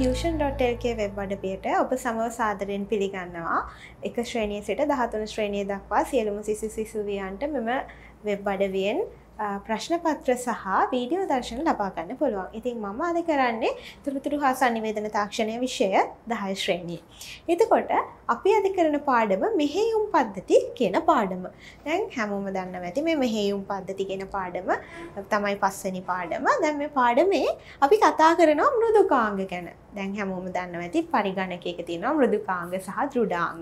ටියෂන්.ටල්කේ web අඩපියට ඔබ සමව සාදරයෙන් පිළිගන්නවා එක ශ්‍රේණිය සිට දහතුන ශ්‍රේණිය දක්වා සියලුම සිසු සිසුවියන්ට මෙම වෙබ් අඩවියෙන් ප්‍රශ්න පත්‍ර සහ වීඩියෝ දර්ශන ලබාගන්න පුළුවන් ඉතින් මම අද කරන්නේ තුළතුරු හා සනිවේදන තාක්ෂණය විෂය දහය ශ්‍රේණී. එතකොට අපි අධ කරන පාඩම මෙහෙයුම් පද්ධති කියන පාඩම දැන් හැමෝම දන්න ඇති මේ මෙහෙයුම් පද්ධති කියෙන පාඩම තමයි පස්සනි පාඩම දැම් මේ පාඩමේ අපි කතා කරනවා මෘදුකාංග ගැන දැන් හැමෝම දන්න ඇති පරිගණකයක තියෙනවා මෘදුකාංග සහ දෘඩාංග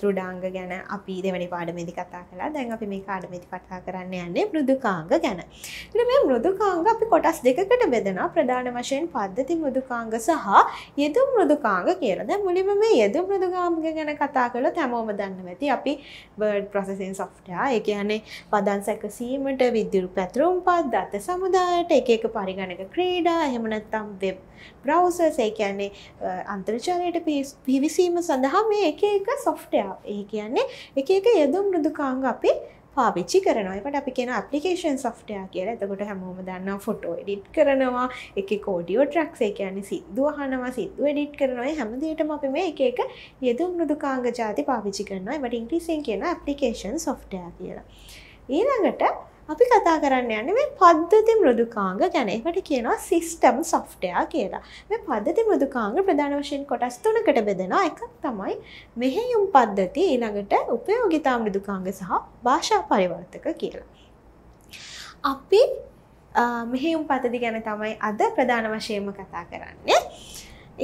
දෘඩාංග ගැන අපි දෙවැනි පාඩමේදි කතා කළා දැන් අපි මේ පාඩමේදි කතා කරන්න යන්නේ මෘදුකාංග ගැන. ඉතින් මේ මෘදුකාංග අපි කොටස් දෙකකට බෙදනවා ප්‍රධාන වශයෙන් පද්ධති මෘදුකාංග සහ යෙදු මෘදුකාංග කියලා. දැන් මුලින්ම මේ යෙදු මෘදුකාංග ගැන කතා කළොත් හැමෝම දන්න ඇති අපි word processing software ඒ කියන්නේ පදන් සැකසීමට විදුලි පැතුරුම්පත් දත සමුදායට එක එක පරිගණක ක්‍රීඩා එහෙම නැත්නම් web browser ප්‍රොසර්ස ඒ කියන්නේ අන්තර්ජාලයට පිවිසීම සඳහා මේ එක එක සොෆ්ටයා ඒ කියන්නේ එක එක යෙදුම් මෘදුකාංග අපේ පාවිච්චි කරනවාට අපි කියෙන අපපලිකේෂන් සොෆ්ටයා කියලා එතකොට හැමෝම දන්න ෆොටෝ එඩිට් කරනවා එක කෝඩියෝ ට්‍රක්සේ කියන්නේ සිද්දුවහනවා සිද්දුව එඩිට් කරනවයි හැමදිටම අපි මේ එක එක යෙදු මෘදුකාංග ජාති පාවිච්චි කරනවා මට ඉංග්‍රීසින් කියන අපපලිකේෂන් සොෆ්ටයා කියලා ඊළඟට අපි කතා කරන්න යන්න මේ පද්ධති මෘදුකාංග ගැන එකට කියනවා සිස්ටම් සොෆ්ටයා කියලා මේ පද්ධති මෘදුකාංග ප්‍රධාන වශයෙන් කොටස් තුනකට බෙදෙනවා එකක් තමයි මෙහෙයුම් පද්ධති ඊළඟට උපයෝගිතා මෘදුකාංග සහ භාෂා පරිවර්තක කියලා අපි මෙහෙයුම් පතදි ගැන තමයි අද ප්‍රධාන වශයෙන්ම කතා කරන්නේ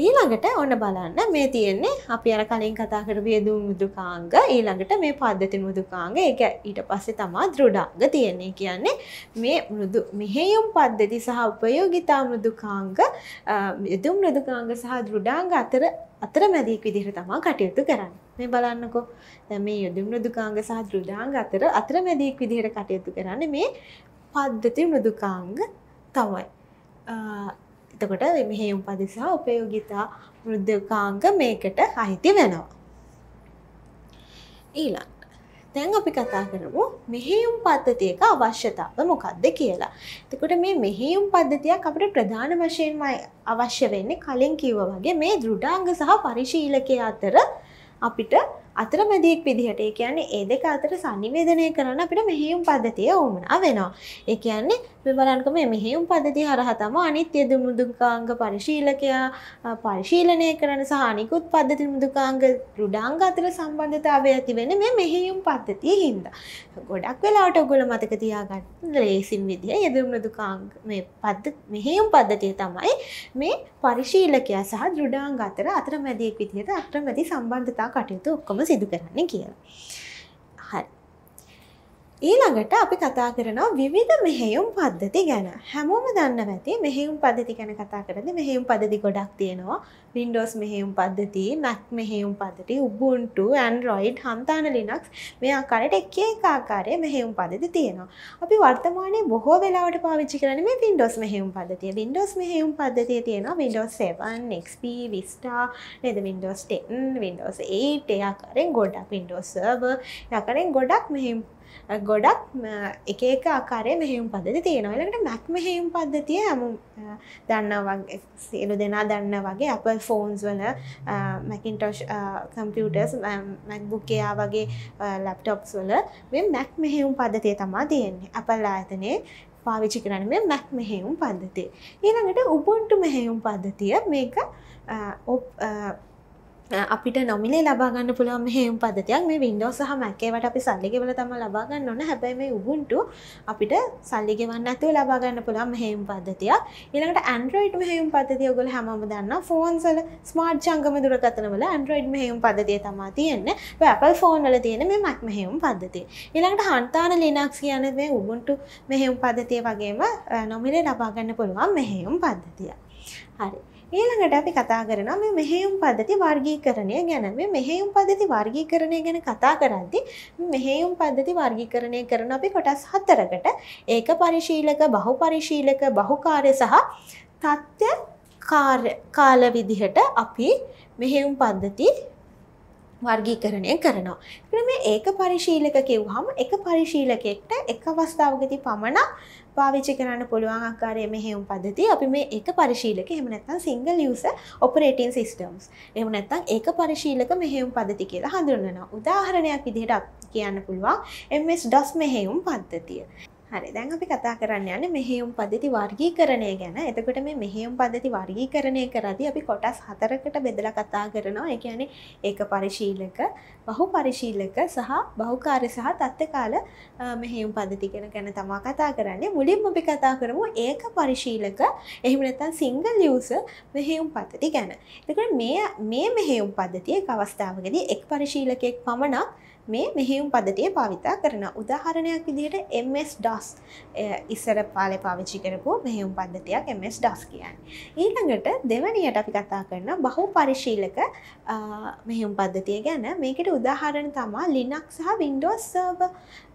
ඊළඟට ඔන්න බලන්න මේ තියෙන්නේ අපි අර කලින් කතා කරපු යෙදුම් මුදුකාංග ඊළඟට මේ පද්ධති මුදුකාංග ඒක ඊට පස්සේ තමා දෘඩාංග තියෙන්නේ කියන්නේ මේ මෘදු මෙහෙයුම් පද්ධති සහ උපයෝගිතා මෘදුකාංග යෙදුම් මෘදුකාංග සහ දෘඩාංග අතර අතර මැදීක් විදිහට තමා කටයුතු කරන්න මේ බලන්නකෝ දැන් මේ යෙදුම් මෘදුකාංග සහ දෘඩාංග අතර අතර මැදීක් විදිහට කටයුතු කරන්නේ මේ පද්ධති මෘදුකාංග තමයි එතකොට මෙහේ උපදි සහ උපයෝගිතා වෘද්ධකාංග මේකට අයිති වෙනවා. ඊළඟ දැන් අපි කතා කරමු මෙහෙයුම් පද්ධතියක අවශ්‍යතාව මොකක්ද කියලා. එතකොට මේ මෙහෙයුම් පද්ධතියක් අපිට ප්‍රධාන වශයෙන්ම අවශ්‍ය වෙන්නේ කලින් කිව්වා වගේ මේ දෘඩාංග සහ පරිශීලකයේ අතර අපිට අතරමැදියෙක් විදිහට ඒ කියන්නේ ඒ දෙක අතර sannivedanaya කරන්න අපිට මෙහෙයුම් පද්ධතිය වුණා වෙනවා. ඒ කියන්නේ බලන්ක මේ මෙහෙුම් පදති හරහතම අනිත්‍ය දුමුදුකාංග පරිශීලකයා පරිශීලනය කරන සහනිකුත් පද්ධති මුදුකාංග රුඩාංග අතර සම්බන්ධතාවය ඇතිවෙන මේ මෙහෙුම් පද්ධතිය හින්ද. ගොඩක් වෙලාට ඔගොල මතක තියාගන්න ලේසින් විදිහ යදමුදුකාංග මෙහෙුම් පද්ධතිය තමයි මේ පරිශීලකයා සහ දෘඩාංග අතර අතර මැදියෙක් විදිහට අත්‍රමැති සම්බන්ධතා කටයුතු ඔක්කොම සිදු කරන්න කියලා. හරි ඊළඟට අපි කතා කරනවා විවිධ මෙහෙයුම් පද්ධති ගැන හැමෝම දන්න ඇති මෙහෙයුම් පද්ධති ගැන කතා කරද මෙහෙයුම් පදදි ගොඩක් තියෙනවා වින්ඩෝස් මෙහෙයුම් පද්ධති මැක් මෙහෙයුම් පදති උබුන්ට ඇන්රොයිඩ් හන්තාන ලිනක්ස් මේ ආකාරයට එක ආකාරය මෙහෙයුම් පදති තියෙනවා අපි වර්තමානය බොහෝ වෙලාවට පාවිච්චි කරන මේ වින්ඩෝස් මෙහෙයුම් පදතිය වින්ඩෝස් මෙහෙයුම් පද්ධතිය තියෙනවා වින්ඩෝස් 7ක්P විස්ටා නද වින්ඩෝස් 10 වින්ඩෝස් 8 එයාකාරෙන් ගොඩක් වින්ඩෝස් සර්ව යකරෙන් ගොඩක් මෙහෙම් ගොඩක් එක එක ආකාරය මෙහෙම් පද්ධති තියෙනවලට මැක් මෙහෙම් පද්ධතිය ඇමු දන්නවගේ සියලු දෙනා දන්න වගේ අප ෆෝන්ස් වල මැකින්ටෝෂ් කම්පියටර්ස් මැක්බුකයා වගේ ලැප්ටොප්ස් වල මෙ මැක් මෙහෙවුම් පද්ධතිය තමා තියෙන්නේ අපල් ආතනේ පාවිච්චි කරන්න මේ මැක් මෙහෙවුම් පද්ධතිය ඊළඟට උබොන්ටු මෙහෙවුම් පද්ධතිය මේක ඔප් අපිට නොමිලේ ලබාගන්න පුළුවන් හෙම් පදතියක් මේ වින්ඩෝ සහ මැකේවට අපි සල්ලිගෙවල තම ලබාගන්න ඕන හැබැයි මේ උබුන්ටු අපිට සල්ලිගෙවන්න ඇතුව ලබාගන්න පුළුවන් හෙම් පද්ධතියක් ඊළඟට ඇන්ඩරෝයිඩ් මෙහෙම් පදතිය ඔගොල හැම දන්න ෆෝන්සල ස්මාර්ට් ජංගම දුරකතනවල ඇන්ඩරෝයිඩ් මෙහෙම් පදතිය තමා තියෙන්න පැපල් ෆෝන් වල තියෙන මේ මක් මෙහෙම් පද්ධතිය ඊළඟට හන්තාන ලිනක්ස් කියන මේ උබුන්ටු මෙහෙම් පදතිය වගේම නොමිලේ ලබාගන්න පුළුවන් මෙහෙම් පද්ධතිය හරි ඊළඟට අපි කතා කරනවා මේ මෙහෙයුම් පද්ධති වර්ගීකරණය ගැන. මේ මෙහෙයුම් පද්ධති වර්ගීකරණය ගැන කතා කරද්දී මෙහෙයුම් පද්ධති වර්ගීකරණය කරන අපි කොටස් හතරකට ඒක පරිශීලක, බහු පරිශීලක, බහුකාර්ය සහ තත්ත්ව කාර්ය කාල විදිහට අපි මෙහෙයුම් පද්ධති වර්ගීකරණය කරනවා. එතන මේ ඒක පරිශීලක කිව්වහම එක පරිශීලකෙක්ට එක අවස්ථාවකදී පමණ පාවිච්චි කරන්න පුළුවන් ආකාරයේ මෙහෙයුම් පද්ධතිය අපි මේ එක පරිශීලක එහෙම නැත්නම් සිංගල් යූසර් ඔපරේටින් සිස්ටම්ස් එහෙම නැත්නම් ඒක පරිශීලක මෙහෙයුම් පද්ධති කියලා හඳුන්වනවා. උදාහරණයක් විදිහට කියන්න පුළුවන් MS DOS මෙහෙයුම් පද්ධතිය. හරි දැන් අපි කතා කරන්න යන මෙහෙයුම් පද්ධති වර්ගී කරණය ගැන එතකොට මේ මෙහෙයුම් පද්ධති වර්ගී කරණය කරදි අපි කොටස් හතරකට බෙදල කතා කරනවා එකන ඒක පරිශීලක බහු පරිශීලක සහ බහුකාර සහ තත්ත්කාල මෙහෙයුම් පද්ධතිගෙන ගැන තමා කතා කරන්නේ මුලින් අපි කතා කරමු ඒක පරිශීලක එහිමනතන් සිංගල් ලියස මෙහෙයුම් පද්ධති ගැන එතකට මේ මේ මෙහෙයුම් පද්ධතිය අවස්ථාවගදී එක් පරිශීලකෙක් පමණක් මේ මෙහෙයුම් පද්ධතිය පාවිතා කරන උදාහරණයක් විදිහට MS ඩස් ඉස්සර පාලේ පාවිච්චි කරපු මෙහෙයුම් පද්ධතියක් MS ඩස් කියන්නේ. ඊළඟට දෙවැනියට අපි කතා කරන බහු පරිශීලක මෙහෙයුම් පද්ධතිය ගැන මේකට උදාහරණ තමා ලිනක් සහ Windows සර්ව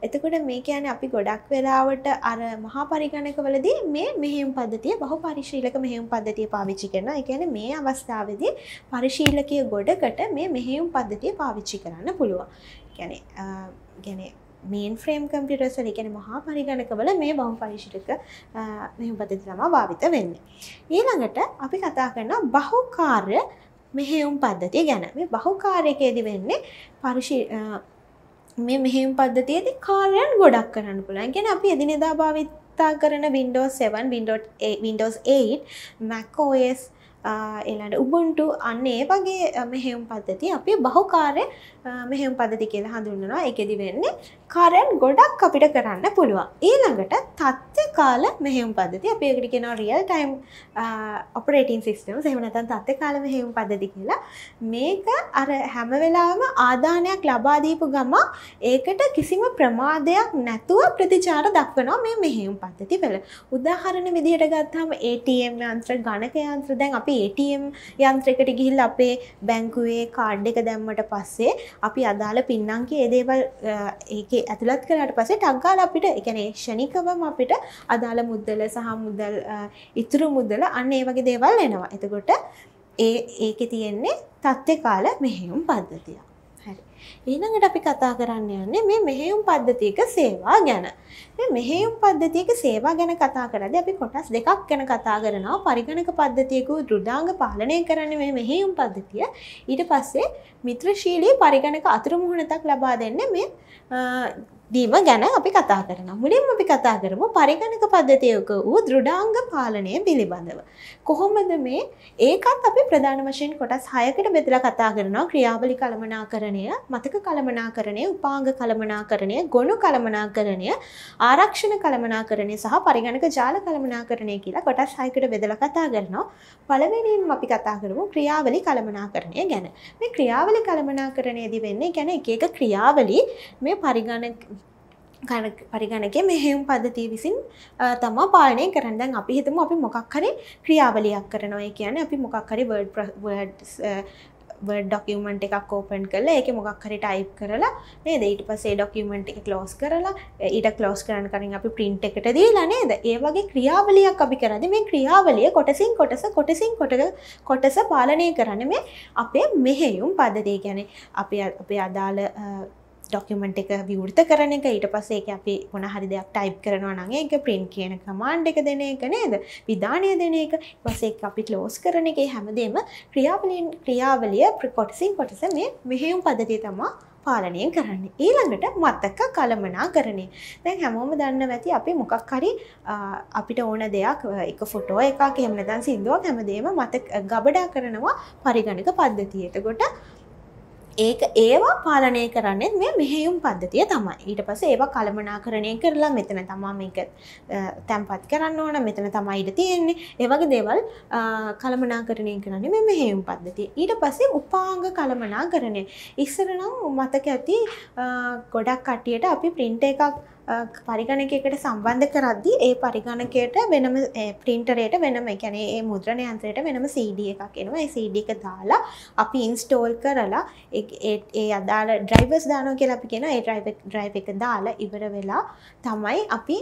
එතකොට මේ කියන්නේ අපි ගොඩක් වෙලාවට අර මහා පරිගණකවලදී මේ මෙහෙයුම් පද්ධතිය බහු පරිශීලක මෙහෙයුම් පද්ධතිය පාවිච්චි කරනවා. ඒ කියන්නේ මේ අවස්ථාවේදී පරිශීලකයේ ගොඩකට මේ මෙහෙයුම් පද්ධතිය පාවිච්චි කරන්න පුළුවන්. ගැන ගැන මේන් ෆ්‍රේම් කම්පිටර්සල ගැන මහා පරිගණකවල මේ බවම් පරිශිටක මෙහපති ළම භාවිත වෙන්න. ඊළඟට අපි කතා කරන බහුකාර්ය මෙහෙවුම් පද්ධතිය ගැන මේ බහුකාරයකේද වෙන්නේ පරිශි මේ මෙහෙම පද්ධතියද කාරයන් ගොඩක් කරන්න පුළන් ගැන අපි එදිනෙදා භාවිතා කරන Windows 7 Windows 8 Mac OS එලට උබන්ටු අන්න ඒ වගේ මෙහෙවම් පද්ධති අපි බහුකාරය මෙහෙම් පදති කියලා හඳුන්නවා එකදි වෙන්නේ කරන් ගොඩක් අපිට කරන්න පුළුවන් ඊළඟට තත්ත්ව කාල මෙහෙම් පදති අපේකට කෙනවා රියල් ටයිම් ඔපරේටන් සිිස්ටම් සෙමනතන් තත්ත කාල මෙහෙම් පදදි කියලා මේක අර හැම වෙලාම ආධානයක් ලබාදීපු ගම ඒකට කිසිම ප්‍රමාදයක් නැතුව ප්‍රතිචාර දක්වනවා මේ මෙහෙම් පද්ධති වෙල උදාහරණ විදිහට ගත්හම ATM යන්ත්‍ර ගණක යන්ත්‍ර දැන් අපි අපි ATM යන්ත්‍රයකට ගිහිල්ලා අපේ බැංකුවේ කාඩ් එක දැම්මට පස්සේ අපි අදාළ පින්නංකේ ඒ දේවල් ඒකේ ඇතුළත් කරාට පස්සේ ටක් ගාලා අපිට ඒ කියන්නේ ක්ෂණිකවම අපිට අදාළ මුදල සහ මුදල් ඉතුරු මුදල අන්න ඒ වගේ දේවල් එනවා. එතකොට ඒ ඒකේ තියෙන්නේ තත්ත්වේ කාල මෙහෙයුම් පද්ධතිය. හරි. ඊළඟට අපි කතා කරන්න යන්නේ මේ මෙහෙයුම් පද්ධතියක සේවා ගැන. මේ මෙහෙයුම් පද්ධතියක සේවා ගැන කතා කරද්දී අපි කොටස් දෙකක් ගැන කතා කරනවා. පරිගණක පද්ධතියක දෘඩාංග පාලනය කරන්නේ මේ මෙහෙයුම් පද්ධතිය. ඊට පස්සේ මිත්‍රශීලී පරිගණක අතුරුමුහුණතක් ලබා දෙන්නේ මේ දීම ගැන අපි කතා කරනවා. මුලින්ම අපි කතා කරමු පරිගණක පද්ධතියක වූ දෘඩාංග පාලනය පිළිබඳව. කොහොමද මේ? ඒකත් අපි ප්‍රධාන වශයෙන් කොටස් 6කට බෙදලා කතා කරනවා. ක්‍රියාවලි කළමනාකරණය, මතක කළමනාකරණය උපාංග කළමනාකරණය ගොනු කළමනාකරණය ආරක්ෂණ කළමනාකරණය සහ පරිගණක ජාල කළමනාකරණය කියලා කොටස් හයකට බෙදලා කතා කරනවා පළවෙනියෙන් අපි කතා කරමු ක්‍රියාවලි කළමනාකරණය ගැන මේ ක්‍රියාවලි කළමනාකරණයේදී වෙන්නේ ගැන එක එක ක්‍රියාවලි මේ පරිගණක පරිගණකේ මෙහෙම් පද්ධතිය විසින් තමා පාලනය කරන්න දැන් අපි හිතමු අපි මොකක් හරි ක්‍රියාවලියක් කරනවා ඒ කියන්නේ අපි මොකක් හරි වර්ඩ් වර්ඩ් ඩොකිවමට එකක් ෝපන් කල එක මොගක් හරි ටයි් කරලා නේද ඊට පසේ ඩොකිවමට එක ලෝස් කරලා ඊට කලෝස් කරන කරින් අපි පින්ට් එකට දීලා නේද ඒ වගේ ක්‍රියාවලියක් අපි කරද මේ ක්‍රියාවලිය කොටසින් කොටස කොටසින් කොට කොටස පාලනය කරන මේ අපේ මෙහෙයුම් පදදී ගැන අපි අපේ අදාළ ඩොක්කමට එක විවෘත කරන එක ඊට පස්සේ අපි මොන හරි දෙයක් ටයිප් කරනවා නඟ එක ප්‍රින්් කියන කමාන්් එක දෙන එක නේද විධානය දෙන එක වසේ අපි ලෝස් කරන එක හැමදේම ක්‍රියාවලින් ක්‍රියාවලිය ප්‍රකොටසින් කොටස මේ මෙහෙවුම් පදතිය තමා පාලනය කරන්න ඊළඟට මත්තක කළමනා කරනේ දැන් හැමෝම දන්න ඇති අපි මොකක් හරි අපිට ඕන දෙයක් එක ෆොටෝ එකක් එහෙමනදන් සිින්දුවක් හැමදේම මත ගබඩා කරනවා පරිගණක පද්ධතියට ගොට ඒක ඒවා පාලනය කරන්නේ මේ මෙහෙයුම් පද්ධතිය තමයි ඊට පස ඒවා කළමනා කරණය කරලා මෙතන තමා මේක තැන්පත් කරන්න ඕන මෙතන තමයි ඉඩ තියෙන්නේ ඒවගේ දේවල් කළමනා කරණය කරන්නේ මේ මෙහෙයුම් පද්ධතිය ඊට පසේ උපාංග කළමනා කරණය ඉස්සරනම් මතක ඇති ගොඩක් කටියට අපි ප්‍රින්ට එකක් පරිගණකයකට සම්බන්ධ කරද්දි ඒ පරිගණකයට වෙනම ප්‍රින්ටරයට වෙනම එකැන ඒ මුද්‍රණ යන්ත්‍රයට වෙනම සඩ එකක් එනවා සඩ එක දාලා අපි ඉන්ස්ටෝල් කරලා ඒ අදාල ඩ්‍රයිවර්ස් දානෝ කියලා අපි කියෙන ඒ ඩ්‍රයි් එක දාලා ඉවර වෙලා තමයි අපි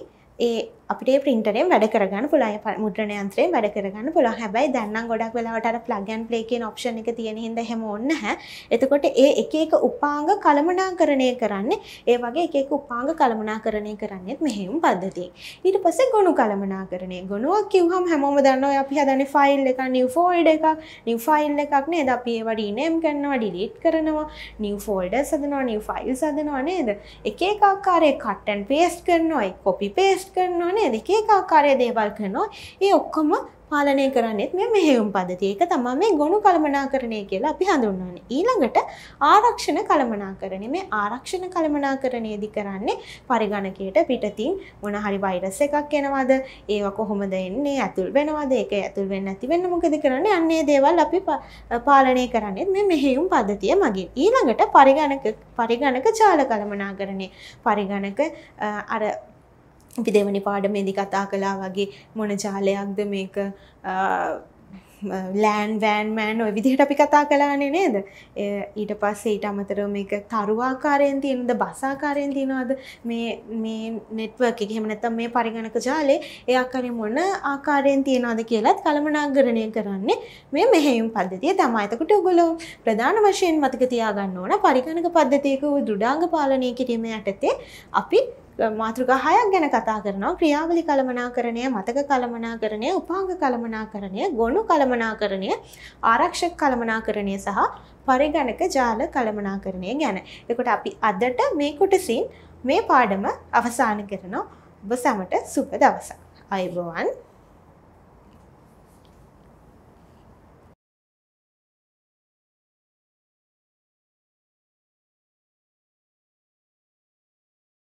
ඒ අපිට පින්ටරෙන් වැඩ කරගන්න පුළයි මුද්‍රණ යන්ත්‍රයෙන් වැඩ කරගන්න පුළ හැබයි දැන්නම් ගොඩක් වෙලාවට ප්ලගන් ප්ලේකෙන් ඔප්ෂණ එක තියෙන හිද හෙම ඔන්න හැ එතකොට ඒ එක එක උපාංග කළමනාකරණය කරන්නේ ඒ වගේ එකක උපාංග කළමනාකරණය කරන්නෙත් මෙහෙම පද්ධතිය ඊට පස්සේ ගොුණු කළමනාකරණය ගොුණුවක් කිව්හම් හැමෝම දන්නවා අපි හදන ෆයිල් එක නිවෆෝල්ඩ එකක් නිවෆයිල් එකක් නේද අපේ වඩී නේම් කරන්නවා ඩිලීට් කරනවා නිවෆෝල්ඩ සදනවා නිවෆයිල් සදනවා නේද එක එකක්කාරය කට්ටන් පේස්ට කරනවා කොපි පේස්ට කරනවා නේද? එක එක ආකාරයේ දේවල් කරනවා. ඒ ඔක්කොම පාලනය කරන්නේත් මේ මෙහෙයුම් පද්ධතිය. ඒක තමයි මේ ගොනු කළමනාකරණය කියලා අපි හඳුන්වන්නේ. ඊළඟට ආරක්ෂණ කළමනාකරණය. මේ ආරක්ෂණ කළමනාකරණයේදී කරන්නේ පරිගණකයට පිටතින් මොන හරි වෛරස් එකක් එනවද? ඒවා කොහොමද එන්නේ? ඇතුල් වෙනවද? ඒක ඇතුල් වෙන්නේ නැති වෙන්න මොකද කරන්නේ? අන්නේ දේවල් අපි පාලනය කරන්නේ මේ මෙහෙයුම් පද්ධතිය මගින්. ඊළඟට පරිගණක පරිගණක ජාල කළමනාකරණය. පරිගණක අර අපි දෙවනි පාඩමේදි කතා කලා වගේ මොන ජාලයක්ද මේක ලෑන් වෑන් මෑන් ඔය විදිහට අපි කතා කලානේ නේද ඊට පස්සේ ඊට අමතර මේක තරුවාකාරයෙන් තියෙනද බසාකාරයෙන් තියෙනවද මේ මේ නෙට්වර්ක් එක එහෙම නැත්නම් මේ පරිගණක ජාලේ එයාකාරයෙන් මොන ආකාරයෙන් තියෙනවද කියලත් කලමනාකරණය කරන්නේ මේ මෙහෙයුම් පද්ධතිය තමයි. එතකොට ඔයගොල්ලෝ ප්‍රධාන වශයෙන් මතක තියාගන්න ඕන පරිගණක පද්ධතියක දෘඩාංග පාලනය කිරීම යටතේ අපි මාතෘකා හයක් ගැන කතා කරනවා ක්‍රියාවලි කළමනාකරණය මතක කළමනාකරණය උපාංග කළමනාකරණය ගොනු කළමනාකරණය ආරක්ෂක කළමනාකරණය සහ පරිගණක ජාල කළමනාකරණය ගැන එකොට අපි අදට මේ කොටසින් මේ පාඩම අවසාන කරනවා ඔබ සැමට සුප දවසක් අයිබෝවන්